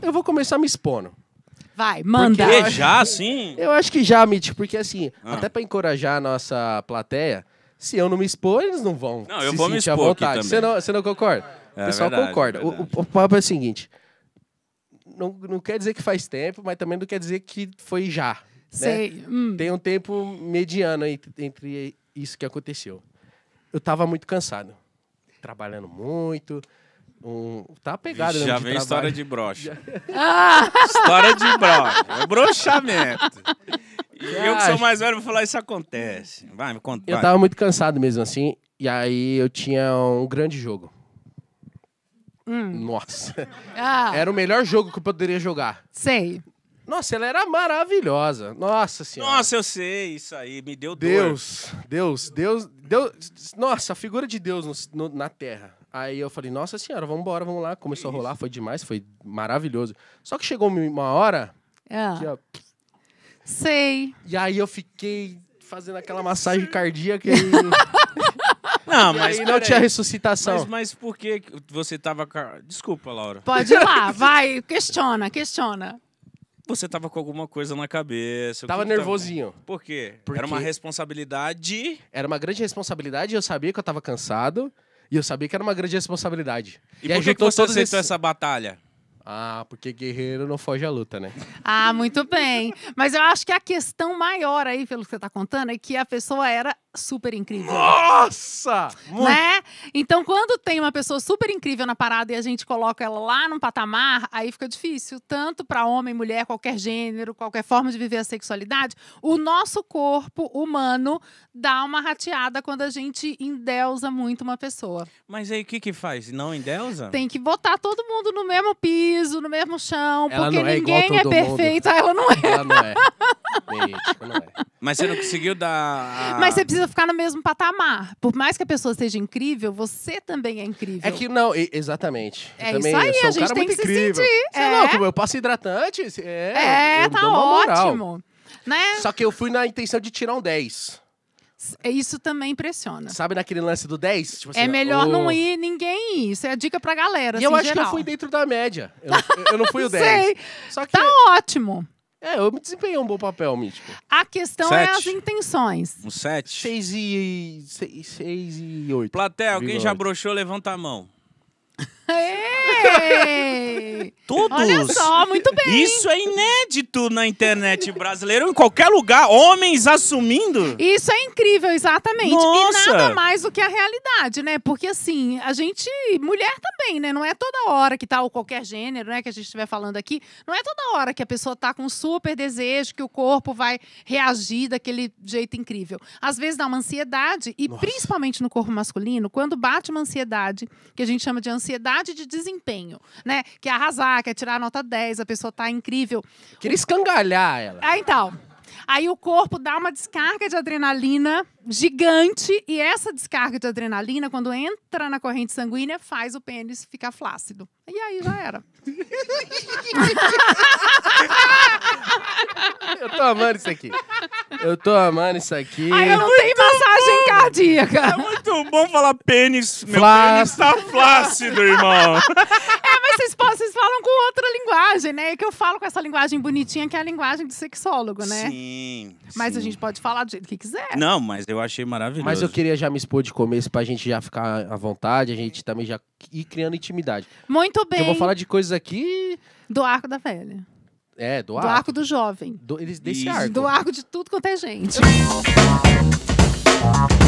Eu vou começar me expondo. Vai, manda. Porque já, sim? Eu acho que já, Mitch, porque assim, ah. até para encorajar a nossa plateia, se eu não me expor, eles não vão. Não, eu vou me expor aqui também. Você não, você não concorda? É, o pessoal verdade, concorda. É o, o, papo é o seguinte: não, não quer dizer que faz tempo, mas também não quer dizer que foi já. Né? Sei. Né? Hum. Tem um tempo mediano entre, entre isso que aconteceu. Eu tava muito cansado, trabalhando muito um, tá pegado Vixe, Já vem história de brocha. Ah! história de brocha. É brochamento. E eu, eu que sou mais velho vou falar, isso acontece. Vai, me conta. Eu vai. tava muito cansado mesmo, assim. E aí eu tinha um grande jogo. Hum. Nossa. Ah. Era o melhor jogo que eu poderia jogar. Sei. Nossa, ela era maravilhosa. Nossa senhora. Nossa, eu sei isso aí. Me deu Deus, dor. Deus, Deus, Deus, Deus. Nossa, a figura de Deus no, no, na Terra. Aí eu falei, nossa senhora, vamos embora, vamos lá. Começou a rolar, foi demais, foi maravilhoso. Só que chegou uma hora É. que, Sei. E aí eu fiquei fazendo aquela massagem cardíaca e... Não, mas. E não tinha ressuscitação. Mas, mas, por que você tava. Desculpa, Laura. Pode ir lá, vai, questiona, questiona. Você tava com alguma coisa na cabeça. Tava nervosinho. Tava... Por quê? Porque... Era uma responsabilidade. Era uma grande responsabilidade, eu sabia que eu tava cansado. E eu sabia que era uma grande responsabilidade. E, e por que, que você aceitou esses... essa batalha? Ah, porque guerreiro não foge à luta, né? Ah, muito bem. Mas eu acho que a questão maior aí, pelo que você tá contando, é que a pessoa era super incrível. Nossa! Né? Então, quando tem uma pessoa super incrível na parada e a gente coloca ela lá num patamar, aí fica difícil, tanto para homem, mulher, qualquer gênero, qualquer forma de viver a sexualidade, o nosso corpo humano dá uma rateada quando a gente endeusa muito uma pessoa. Mas aí o que que faz? Não endeusa? Tem que botar todo mundo no mesmo piso piso, no mesmo chão, ela porque é ninguém é, é perfeito. Ah, ela não é. Ela não é. Tipo, não é. Mas você não conseguiu dar. A... Mas você precisa ficar no mesmo patamar. Por mais que a pessoa seja incrível, você também é incrível. É que não, exatamente. É também, isso aí, eu sou a gente um tem que incrível. se sentir. é. Não, eu passo hidratante. É, é tá ótimo. Né? Só que eu fui na intenção de tirar um 10. É, isso também impressiona. Sabe naquele lance do 10? Tipo é assim, é melhor oh... não ir ninguém ir. Isso é a dica pra galera. E assim, eu acho geral. que eu fui dentro da média. Eu, eu não fui o 10. Sei. Só que... Tá ótimo. É, eu me desempenhei um bom papel mítico. A questão sete. é as intenções. Um 7? 6 e 8. Platé, alguém já broxou? Levanta a mão. Todos. Olha só, muito bem. Isso é inédito na internet brasileira, em qualquer lugar, homens assumindo. Isso é incrível, exatamente. Nossa. E nada mais do que a realidade, né? Porque assim, a gente, mulher também, né? Não é toda hora que tá, ou qualquer gênero, né, que a gente estiver falando aqui, não é toda hora que a pessoa tá com super desejo, que o corpo vai reagir daquele jeito incrível. Às vezes dá uma ansiedade, e Nossa. principalmente no corpo masculino, quando bate uma ansiedade, que a gente chama de ansiedade qualidade de desempenho, né? Quer arrasar, quer tirar a nota 10, a pessoa tá incrível. Queria escangalhar ela. Ah, então. Aí o corpo dá uma descarga de adrenalina gigante e essa descarga de adrenalina, quando entra na corrente sanguínea, faz o pênis ficar flácido. E aí já era. Eu tô amando isso aqui. Eu tô amando isso aqui. Ai, eu não tenho mais cardíaca. É muito bom falar pênis. Meu pênis tá flácido, irmão. É, mas vocês, vocês falam com outra linguagem, né? É que eu falo com essa linguagem bonitinha, que é a linguagem de sexólogo, né? Sim. Mas sim. a gente pode falar do jeito que quiser. Não, mas eu achei maravilhoso. Mas eu queria já me expor de começo pra gente já ficar à vontade, a gente também já ir criando intimidade. Muito bem. Eu vou falar de coisas aqui. Do arco da velha. É, do, do arco. do jovem. Do, eles, desse Isso. arco. Do arco de tudo quanto é gente.